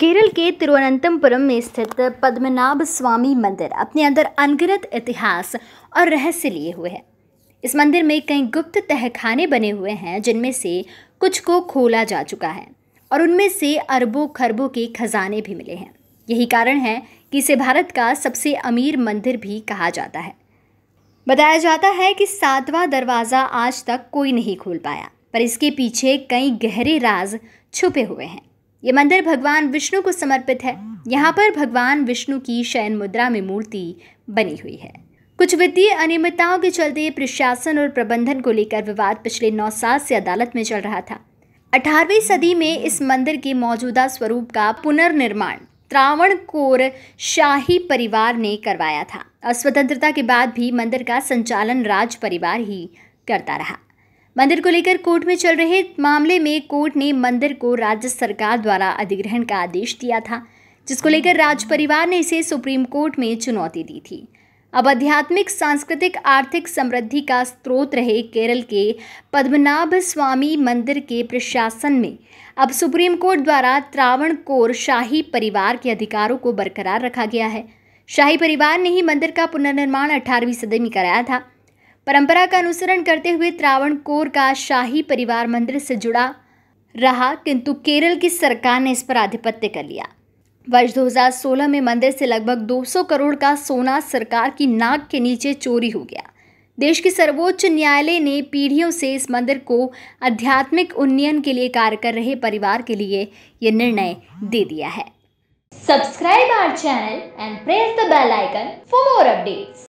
केरल के तिरुवनंतपुरम में स्थित पद्मनाभ स्वामी मंदिर अपने अंदर अनगिनत इतिहास और रहस्य लिए हुए हैं इस मंदिर में कई गुप्त तहखाने बने हुए हैं जिनमें से कुछ को खोला जा चुका है और उनमें से अरबों खरबों के खजाने भी मिले हैं यही कारण है कि इसे भारत का सबसे अमीर मंदिर भी कहा जाता है बताया जाता है कि सातवां दरवाज़ा आज तक कोई नहीं खोल पाया पर इसके पीछे कई गहरे राज छुपे हुए हैं ये मंदिर भगवान विष्णु को समर्पित है यहाँ पर भगवान विष्णु की शयन मुद्रा में मूर्ति बनी हुई है कुछ वित्तीय अनियमितताओं के चलते प्रशासन और प्रबंधन को लेकर विवाद पिछले नौ साल से अदालत में चल रहा था अठारहवीं सदी में इस मंदिर के मौजूदा स्वरूप का पुनर्निर्माण त्रावण कोर शाही परिवार ने करवाया था और स्वतंत्रता के बाद भी मंदिर का संचालन राज परिवार ही करता रहा मंदिर को लेकर कोर्ट में चल रहे मामले में कोर्ट ने मंदिर को राज्य सरकार द्वारा अधिग्रहण का आदेश दिया था जिसको लेकर राज परिवार ने इसे सुप्रीम कोर्ट में चुनौती दी थी अब आध्यात्मिक सांस्कृतिक आर्थिक समृद्धि का स्रोत रहे केरल के पद्मनाभ स्वामी मंदिर के प्रशासन में अब सुप्रीम कोर्ट द्वारा त्रावण कोर शाही परिवार के अधिकारों को बरकरार रखा गया है शाही परिवार ने ही मंदिर का पुनर्निर्माण अठारहवीं सदी में कराया था परंपरा का अनुसरण करते हुए त्रावण कोर का शाही परिवार मंदिर से जुड़ा रहा किंतु केरल की सरकार ने इस पर आधिपत्य कर लिया वर्ष 2016 में मंदिर से लगभग 200 करोड़ का सोना सरकार की नाक के नीचे चोरी हो गया देश की सर्वोच्च न्यायालय ने पीढ़ियों से इस मंदिर को आध्यात्मिक उन्नयन के लिए कार्य कर रहे परिवार के लिए यह निर्णय दे दिया है subscribe our channel and press the bell icon for more updates